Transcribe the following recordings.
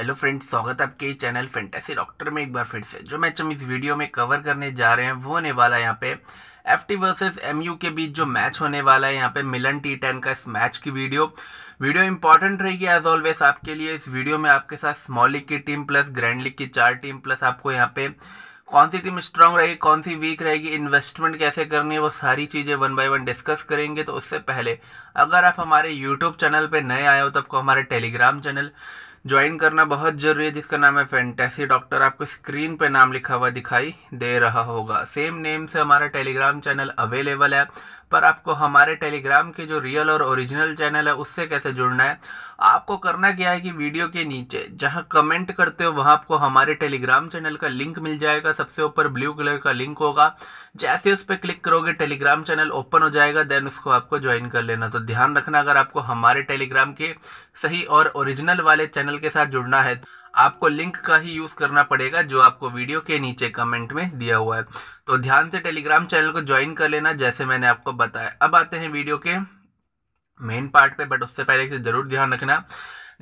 hello friend स्वागत है आपके चैनल फेंटेसी डॉक्टर में एक बार फिर से जो मैच हम इस वीडियो में कवर करने जा रहे हैं वो होने वाला है यहाँ पे F T versus M U के बीच जो मैच होने वाला है यहाँ पे मिलन टी टेन का इस मैच की वीडियो वीडियो इंपॉर्टेंट रहेगी एज ऑलवेज आपके लिए इस वीडियो में आपके साथ स्मॉल लीग की टीम प्लस ग्रैंड लीग की चार टीम प्लस आपको यहाँ पे कौन सी टीम स्ट्रांग रहेगी कौन सी वीक रहेगी इन्वेस्टमेंट कैसे करनी है वो सारी चीज़ें वन बाय वन डिस्कस करेंगे तो उससे पहले अगर आप हमारे यूट्यूब चैनल पे नए आए हो तो आपको हमारे टेलीग्राम चैनल ज्वाइन करना बहुत ज़रूरी है जिसका नाम है फैंटेसी डॉक्टर आपको स्क्रीन पे नाम लिखा हुआ दिखाई दे रहा होगा सेम नेम से हमारा टेलीग्राम चैनल अवेलेबल है पर आपको हमारे टेलीग्राम के जो रियल और ओरिजिनल चैनल है उससे कैसे जुड़ना है आपको करना क्या है कि वीडियो के नीचे जहां कमेंट करते हो वहां आपको हमारे टेलीग्राम चैनल का लिंक मिल जाएगा सबसे ऊपर ब्लू कलर का लिंक होगा जैसे उस पर क्लिक करोगे टेलीग्राम चैनल ओपन हो जाएगा देन उसको आपको ज्वाइन कर लेना तो ध्यान रखना अगर आपको हमारे टेलीग्राम के सही और ओरिजिनल वाले चैनल के साथ जुड़ना है आपको लिंक का ही यूज करना पड़ेगा जो आपको वीडियो के नीचे कमेंट में दिया हुआ है तो ध्यान से टेलीग्राम चैनल को ज्वाइन कर लेना जैसे मैंने आपको बताया अब आते हैं वीडियो के मेन पार्ट पे बट उससे पहले इसे जरूर ध्यान रखना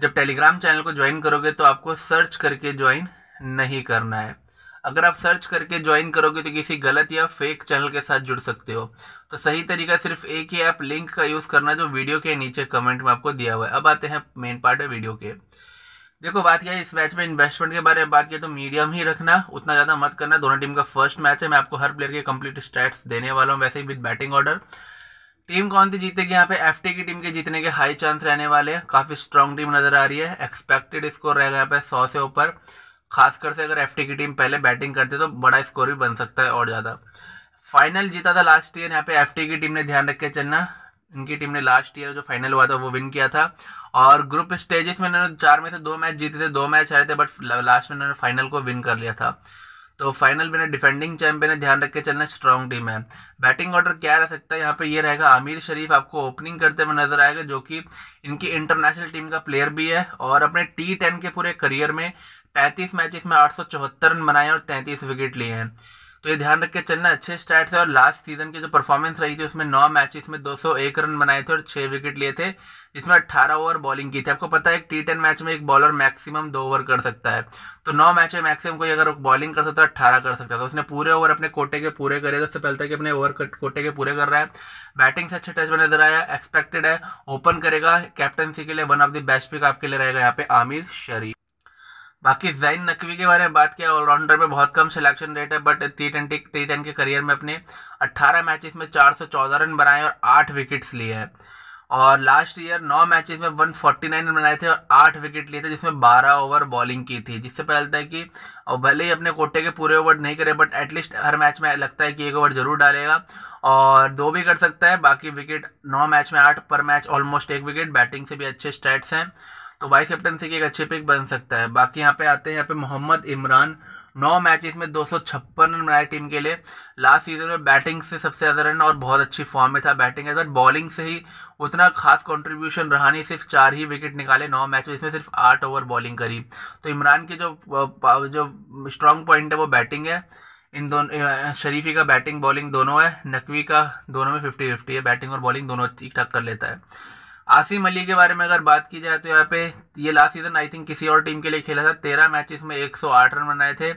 जब टेलीग्राम चैनल को ज्वाइन करोगे तो आपको सर्च करके ज्वाइन नहीं करना है अगर आप सर्च करके ज्वाइन करोगे तो किसी गलत या फेक चैनल के साथ जुड़ सकते हो तो सही तरीका सिर्फ एक ही ऐप लिंक का यूज़ करना जो वीडियो के नीचे कमेंट में आपको दिया हुआ है अब आते हैं मेन पार्ट है वीडियो के देखो बात किया इस मैच में इन्वेस्टमेंट के बारे में बात की तो मीडियम ही रखना उतना ज़्यादा मत करना दोनों टीम का फर्स्ट मैच है मैं आपको हर प्लेयर के कंप्लीट स्टैट्स देने वाला हूँ वैसे ही विद बैटिंग ऑर्डर टीम कौन सी जीतेगी यहाँ पे एफ की टीम के जीतने के हाई चांस रहने वाले हैं काफ़ी स्ट्रॉन्ग टीम नज़र आ रही है एक्सपेक्टेड स्कोर रहेगा यहाँ पे सौ से ऊपर खासकर से अगर एफ की टीम पहले बैटिंग करती तो बड़ा स्कोर भी बन सकता है और ज़्यादा फाइनल जीता था लास्ट ईयर यहाँ पे एफ की टीम ने ध्यान रख के चलना इनकी टीम ने लास्ट ईयर जो फाइनल हुआ था वो विन किया था और ग्रुप स्टेजेस में इन्होंने चार में से दो मैच जीते थे दो मैच हारे थे बट लास्ट में इन्होंने फाइनल को विन कर लिया था तो फाइनल में डिफेंडिंग चैंपियन है ध्यान रख के चलना स्ट्रॉन्ग टीम है बैटिंग ऑर्डर क्या रह सकता है यहाँ पे ये रहेगा आमिर शरीफ आपको ओपनिंग करते हुए नजर आएगा जो कि इनकी इंटरनेशनल टीम का प्लेयर भी है और अपने टी टेन के पूरे करियर में पैंतीस मैचेस में आठ सौ चौहत्तर रन बनाए और तैंतीस विकेट लिए हैं तो ये ध्यान रख के चलना अच्छे स्टार्ट थे और लास्ट सीजन की जो परफॉर्मेंस रही थी उसमें नौ मैच में 201 रन बनाए थे और छः विकेट लिए थे जिसमें 18 ओवर बॉलिंग की थी आपको पता है एक टी टेन मैच में एक बॉलर मैक्सिमम दो ओवर कर सकता है तो नौ मैच में मैक्सिमम कोई अगर बॉलिंग कर सकता है अट्ठारह कर सकता है तो उसने पूरे ओवर अपने कोटे के पूरे करे तो उससे पहले तक अपने ओवर कोटे के पूरे कर रहा है बैटिंग से अच्छे टच में नजर आया एक्सपेक्टेड है ओपन करेगा कैप्टनसी के लिए one of the best pick आपके लिए रहेगा यहाँ पे आमिर शरीफ बाकी जैन नकवी के बारे में बात किया ऑलराउंडर में बहुत कम सिलेक्शन रेट है but T twenty T ten के करियर में अपने 18 मैचेस में 414 रन बनाए और 8 विकेट्स लिए हैं और लास्ट ईयर 9 मैचेस में 149 रन बनाए थे और 8 विकेट लिए थे जिसमें 12 ओवर बॉलिंग की थी जिससे पहलता है कि और भले ही अपने कोटे के पूरे ओवर नहीं करे बट एटलीस्ट हर मैच में लगता है कि एक ओवर जरूर डालेगा और दो भी कर सकता है बाकी विकेट नौ मैच में आठ पर मैच ऑलमोस्ट एक विकेट बैटिंग से भी अच्छे स्टैट्स हैं तो वाइस कैप्टन से एक अच्छे पिक बन सकता है बाकी यहाँ पे आते हैं यहाँ पे मोहम्मद इमरान नौ मैचेस में दो सौ छप्पन रन बनाए टीम के लिए लास्ट सीजन में बैटिंग से सबसे ज़्यादा रन और बहुत अच्छी फॉर्म में था बैटिंग एज बॉलिंग से ही उतना खास कंट्रीब्यूशन रहा नहीं सिर्फ चार ही विकेट निकाले नौ मैच में इसमें सिर्फ आठ ओवर बॉलिंग करी तो इमरान की जो जो स्ट्रॉन्ग पॉइंट है वो बैटिंग है इन दोनों शरीफी का बैटिंग बॉलिंग दोनों है नकवी का दोनों में फिफ्टी फिफ्टी है बैटिंग और बॉलिंग दोनों ठीक ठाक कर लेता है आसिम अली के बारे में अगर बात की जाए तो यहाँ पे ये लास्ट सीजन आई थिंक किसी और टीम के लिए खेला था तेरह मैचेस में 108 रन बनाए थे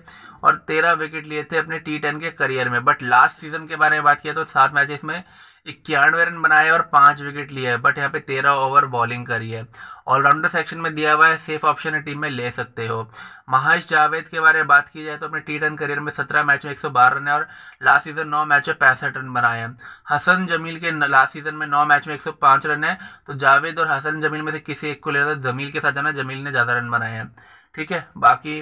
और तेरह विकेट लिए थे अपने टी टेन के करियर में बट लास्ट सीजन के बारे में बात किया तो सात मैचेस में इक्यानवे रन बनाए और पांच विकेट लिए है बट यहाँ पे तेरह ओवर बॉलिंग करी है ऑलराउंडर सेक्शन में दिया हुआ है सेफ ऑप्शन है टीम में ले सकते हो महाश जावेद के बारे में बात की जाए तो अपने टी टेन करियर में सत्रह मैच में एक सौ बारह रन है और लास्ट सीजन नौ मैच में पैंसठ रन बनाए हैं हसन जमील के लास्ट सीजन में नौ मैच में एक सौ पाँच रन है तो जावेद और हसन जमील में से किसी एक को ले तो जमील के साथ जाना जमील ने ज़्यादा रन बनाए हैं ठीक है बाकी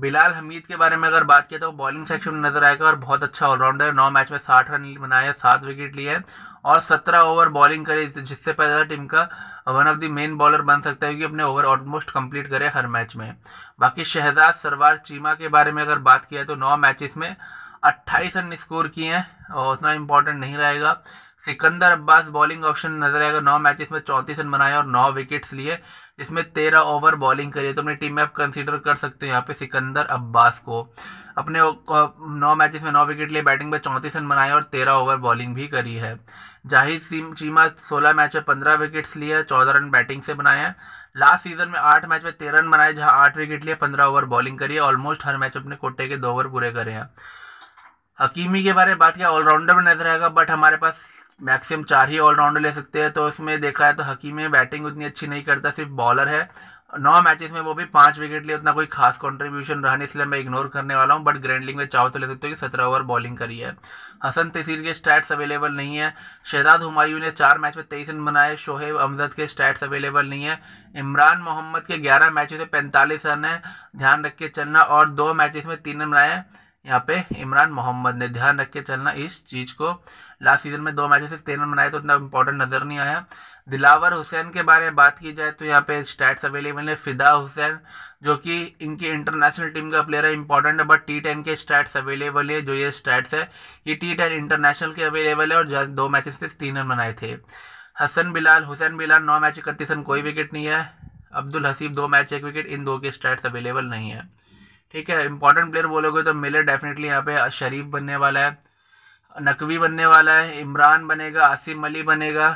बिलाल हमीद के बारे में अगर बात किया तो बॉलिंग सेक्शन में नजर आएगा और बहुत अच्छा ऑलराउंडर है नौ मैच में साठ रन बनाए सात विकेट लिए और सत्रह ओवर बॉलिंग करे जिससे पहले टीम का one of the main bowler बन सकता है क्योंकि अपने ओवर ऑलमोस्ट कंप्लीट करे हर मैच में बाकी शहजाद सरवार चीमा के बारे में अगर बात किया तो नौ मैचेस में अट्ठाईस रन स्कोर किए हैं और उतना इम्पोर्टेंट नहीं रहेगा सिकंदर अब्बास बॉलिंग ऑप्शन नजर आएगा नौ मैचेस में चौंतीस रन बनाए और नौ विकेट्स लिए इसमें तेरह ओवर बॉलिंग करिए तो अपनी टीम में आप कंसीडर कर सकते हैं यहाँ पे सिकंदर अब्बास को अपने नौ मैचेस में नौ विकेट लिए बैटिंग में चौंतीस रन बनाए और तेरह ओवर बॉलिंग भी करी है जाहिर चीमा सोलह मैच में पंद्रह विकेट्स लिए चौदह रन बैटिंग से बनाए हैं लास्ट सीजन में आठ मैच में तेरह रन बनाए जहां आठ विकेट लिए पंद्रह ओवर बॉलिंग करी है ऑलमोस्ट हर मैच अपने कोटे के दो ओवर पूरे करे हैं हकीमी के बारे में बात किया ऑलराउंडर में नजर आएगा बट हमारे पास मैक्सिमम चार ही ऑलराउंडर ले सकते हैं तो उसमें देखा है तो में बैटिंग उतनी अच्छी नहीं करता सिर्फ बॉलर है नौ मैचेस में वो भी पांच विकेट लिए उतना कोई खास कंट्रीब्यूशन रहा नहीं इसलिए मैं इग्नोर करने वाला हूँ बट ग्रैंड लीग में चाहो तो ले सकते हो कि सत्रह ओवर बॉलिंग करी है हसन तसीर के स्टैट्स अवेलेबल नहीं है शहजाद हुमायूं ने चार मैच में तेईस रन बनाए शोहेब अमजद के स्टैट्स अवेलेबल नहीं है इमरान मोहम्मद के ग्यारह मैचों में पैंतालीस रन है ध्यान रख के चलना और दो मैचेस में तीन रन बनाए यहाँ पे इमरान मोहम्मद ने ध्यान रख के चलना इस चीज़ को लास्ट सीजन में दो मैच सिर्फ तेरह रन बनाए तो उतना इंपॉर्टेंट नज़र नहीं आया दिलावर हुसैन के बारे में बात की जाए तो यहाँ पे स्टैट्स अवेलेबल है फिदा हुसैन जो कि इनकी इंटरनेशनल टीम का प्लेयर है इंपॉर्टेंट है बट टी टेन के स्टैट्स अवेलेबल है जो ये स्टैट्स है ये टी टेन इंटरनेशनल के अवेलेबल है और दो मैच सिर्फ तीन रन बनाए थे हसन बिलाल हुसैन बिलाल नौ मैच इकतीस रन कोई विकेट नहीं है अब्दुल हसीब दो मैच एक विकेट इन दो के स्टैट्स अवेलेबल नहीं है ठीक है इंपॉर्टेंट प्लेयर बोलोगे तो मिलर डेफिनेटली यहाँ पे शरीफ बनने वाला है नकवी बनने वाला है इमरान बनेगा आसिम अली बनेगा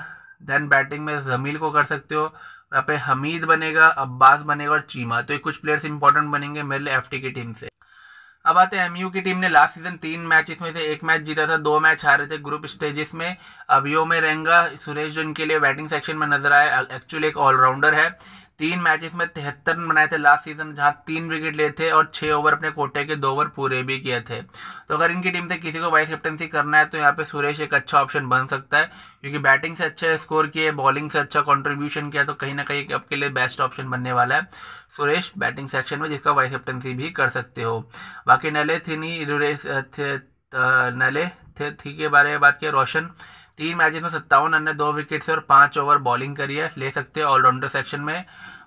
देन बैटिंग में जमील को कर सकते हो यहाँ पे हमीद बनेगा अब्बास बनेगा और चीमा तो ये कुछ प्लेयर्स इंपॉर्टेंट बनेंगे मेरे लिए एफ की टीम से अब आते हैं एमयू की टीम ने लास्ट सीजन तीन मैच इसमें से एक मैच जीता था दो मैच हारे थे ग्रुप स्टेजेस में अभियो में रहेंगे सुरेश जो इनके लिए बैटिंग सेक्शन में नजर आए एक्चुअली एक ऑलराउंडर है तीन मैचेस में तिहत्तर रन बनाए थे लास्ट सीजन जहां तीन विकेट लिए थे और छः ओवर अपने कोटे के दो ओवर पूरे भी किए थे तो अगर इनकी टीम से किसी को वाइस कैप्टनसी करना है तो यहाँ पे सुरेश एक अच्छा ऑप्शन बन सकता है क्योंकि बैटिंग से अच्छा स्कोर किए बॉलिंग से अच्छा कॉन्ट्रीब्यूशन किया तो कहीं ना कहीं आपके लिए बेस्ट ऑप्शन बनने वाला है सुरेश बैटिंग सेक्शन में जिसका वाइस कैप्टनसी भी कर सकते हो बाकी नले थिनी नले थे थी के बारे में बात किया रोशन तीन मैचेस में सत्तावन रन है दो विकेट से और पांच ओवर बॉलिंग करी है ले सकते हैं ऑलराउंडर सेक्शन में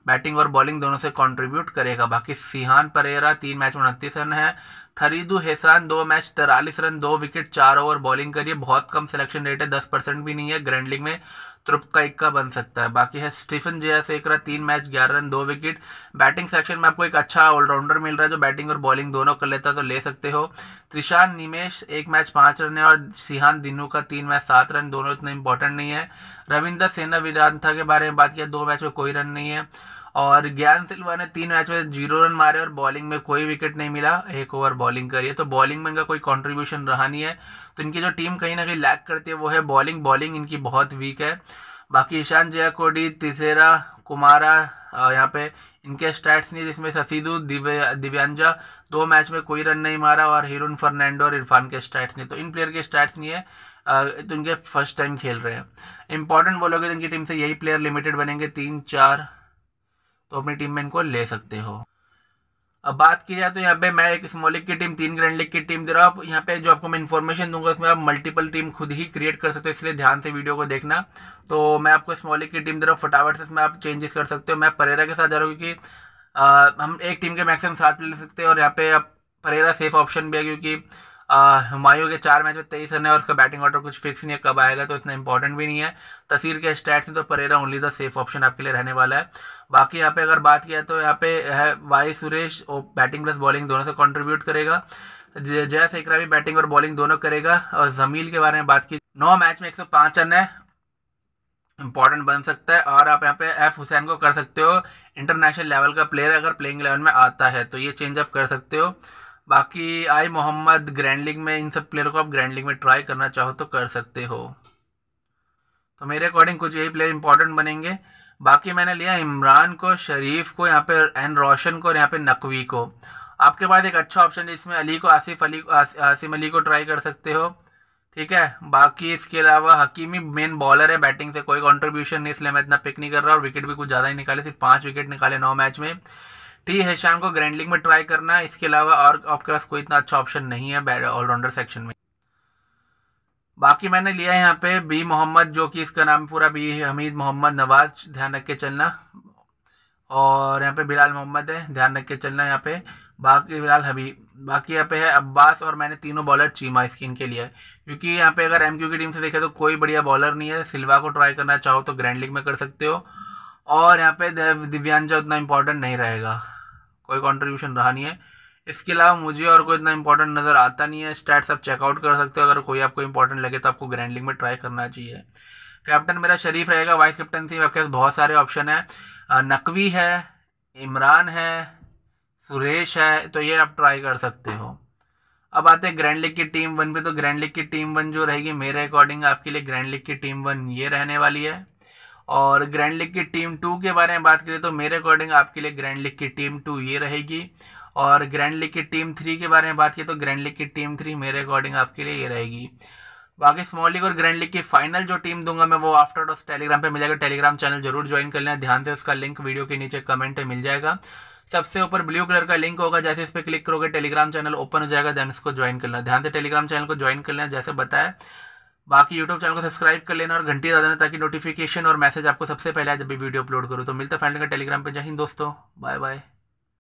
बैटिंग और बॉलिंग दोनों से कंट्रीब्यूट करेगा बाकी सिहान परेरा तीन मैच में उनतीस रन है थरीदू हेसरान दो मैच तिरालीस रन दो विकेट चार ओवर बॉलिंग करिए बहुत कम सिलेक्शन रेट है दस परसेंट भी नहीं है ग्रैंड लीग में त्रुप का इक्का बन सकता है बाकी है स्टीफन जिया सेकरा तीन मैच ग्यारह रन दो विकेट बैटिंग सेक्शन में आपको एक अच्छा ऑलराउंडर मिल रहा है जो बैटिंग और बॉलिंग दोनों कर लेता है तो ले सकते हो त्रिशान निमेश एक मैच पाँच रन है और सिहान दिनू का तीन मैच सात रन दोनों इतना इंपॉर्टेंट नहीं है रविंदर सेना विरांथा के बारे में बात किया दो मैच में कोई रन नहीं है और ज्ञान सिल्वा ने तीन मैच में जीरो रन मारे और बॉलिंग में कोई विकेट नहीं मिला एक ओवर बॉलिंग करिए तो बॉलिंग में इनका कोई कॉन्ट्रीब्यूशन रहा नहीं है तो इनकी जो टीम कहीं ना कहीं लैक करती है वो है बॉलिंग बॉलिंग इनकी बहुत वीक है बाकी ईशान जयाकोडी तिसेरा कुमारा यहाँ पे इनके स्टैट्स नहीं जिसमें ससीदू दिव्या दिव्यांजा दो मैच में कोई रन नहीं मारा और हिरुन फर्नैंडो और इरफान के स्टैट्स नहीं तो इन प्लेयर के स्टैट्स नहीं है तो इनके फर्स्ट टाइम खेल रहे हैं इंपॉर्टेंट बोलोगे तो इनकी टीम से यही प्लेयर लिमिटेड बनेंगे तीन चार तो अपनी टीम में इनको ले सकते हो अब बात की जाए तो यहाँ पे मैं एक स्मॉल लीग की टीम तीन ग्रैंड लीग की टीम दे रहा हूँ आप यहाँ पे जो आपको मैं इन्फॉर्मेशन दूंगा उसमें आप मल्टीपल टीम खुद ही क्रिएट कर सकते हो इसलिए ध्यान से वीडियो को देखना तो मैं आपको स्मॉल लीग की टीम दे रहा हूँ फटाफट से इसमें आप चेंजेस कर सकते हो मैं परेरा के साथ जा रहा हूँ क्योंकि हम एक टीम के मैक्सिमम सात प्लेयर ले सकते हैं और यहाँ पे आप परेरा सेफ ऑप्शन भी है क्योंकि हमायूं के चार मैच में तेईस रन है और उसका बैटिंग ऑर्डर कुछ फिक्स नहीं है कब आएगा तो इतना इंपॉर्टेंट भी नहीं है तस्वीर के स्टैट्स में तो Perera only the safe option आपके लिए रहने वाला है बाकी यहाँ पे अगर बात किया तो यहाँ पे है Y Suresh batting plus bowling दोनों से कॉन्ट्रीब्यूट करेगा जया सेकरा भी बैटिंग और बॉलिंग दोनों करेगा और जमील के बारे में बात की नौ मैच में एक रन है इंपॉर्टेंट बन सकता है और आप यहाँ पे एफ हुसैन को कर सकते हो इंटरनेशनल लेवल का प्लेयर अगर प्लेइंग इलेवन में आता है तो ये चेंज आप कर सकते हो बाकी आई मोहम्मद ग्रैंड लीग में इन सब प्लेयर को आप ग्रैंड लीग में ट्राई करना चाहो तो कर सकते हो तो मेरे अकॉर्डिंग कुछ यही प्लेयर इंपॉर्टेंट बनेंगे बाकी मैंने लिया इमरान को शरीफ को यहाँ पे एन रोशन को और यहाँ पे नकवी को आपके पास एक अच्छा ऑप्शन है इसमें अली को आसिफ अली आसिम अली को ट्राई कर सकते हो ठीक है बाकी इसके अलावा हकीमी मेन बॉलर है बैटिंग से कोई कंट्रीब्यूशन नहीं इसलिए मैं इतना पिक नहीं कर रहा और विकेट भी कुछ ज़्यादा ही निकाले सिर्फ पाँच विकेट निकाले नौ मैच में टी हैशाम को ग्रैंडलिंग में ट्राई करना है इसके अलावा और आपके पास कोई इतना अच्छा ऑप्शन नहीं है ऑलराउंडर सेक्शन में बाकी मैंने लिया है यहाँ पे बी मोहम्मद जो कि इसका नाम पूरा बी हमीद मोहम्मद नवाज ध्यान रख के चलना और यहाँ पे बिलाल मोहम्मद है ध्यान रख के चलना यहाँ पे बाकी बिलाल हबीब बाकी यहाँ पे है अब्बास और मैंने तीनों बॉलर चीमा स्किन इनके लिए क्योंकि यहाँ पे अगर एम की टीम से देखें तो कोई बढ़िया बॉलर नहीं है सिल्वा को ट्राई करना चाहो तो ग्रैंड लीग में कर सकते हो और यहाँ पे दिव्यांग उतना इंपॉर्टेंट नहीं रहेगा कोई कंट्रीब्यूशन रहा नहीं है इसके अलावा मुझे और कोई इतना इंपॉर्टेंट नज़र आता नहीं है स्टैट्स आप चेकआउट कर सकते हो अगर कोई आपको इंपॉर्टेंट लगे तो आपको ग्रैंड लिंग में ट्राई करना चाहिए कैप्टन मेरा शरीफ रहेगा वाइस कैप्टनसी में आपके पास बहुत सारे ऑप्शन है नकवी है इमरान है सुरेश है तो ये आप ट्राई कर सकते हो अब आते हैं ग्रैंड लीग की टीम वन पे तो ग्रैंड लीग की टीम वन जो रहेगी मेरे अकॉर्डिंग आपके लिए ग्रैंड लीग की टीम वन ये रहने वाली है और ग्रैंड लीग की टीम टू के बारे में बात करें तो मेरे अकॉर्डिंग आपके लिए ग्रैंड लीग की टीम टू ये रहेगी और ग्रैंड लीग की टीम थ्री के बारे में बात करें तो ग्रैंड लीग की टीम थ्री मेरे अकॉर्डिंग आपके लिए ये रहेगी बाकी स्मॉल लीग और ग्रैंड लीग की फाइनल जो टीम दूंगा मैं वो आफ्टर डॉस टेलीग्राम पे मिल जाएगा टेलीग्राम चैनल जरूर ज्वाइन कर लेना ध्यान से उसका लिंक वीडियो के नीचे कमेंट में मिल जाएगा सबसे ऊपर ब्लू कलर का लिंक होगा जैसे इस पर क्लिक करोगे टेलीग्राम चैनल ओपन हो जाएगा देन उसको ज्वाइन कर लेना ध्यान से टेलीग्राम चैनल को ज्वाइन कर लेना जैसे बताया बाकी यूट्यूब चैनल को सब्सक्राइब कर लेना और घंटी दबा देना ताकि नोटिफिकेशन और मैसेज आपको सबसे पहले जब भी वीडियो अपलोड करूँ तो मिलता फैंड का टेलीग्राम पर जय दोस्तों बाय बाय